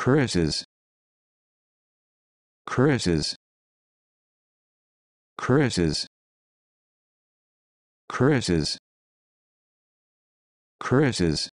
curses curses curses curses curses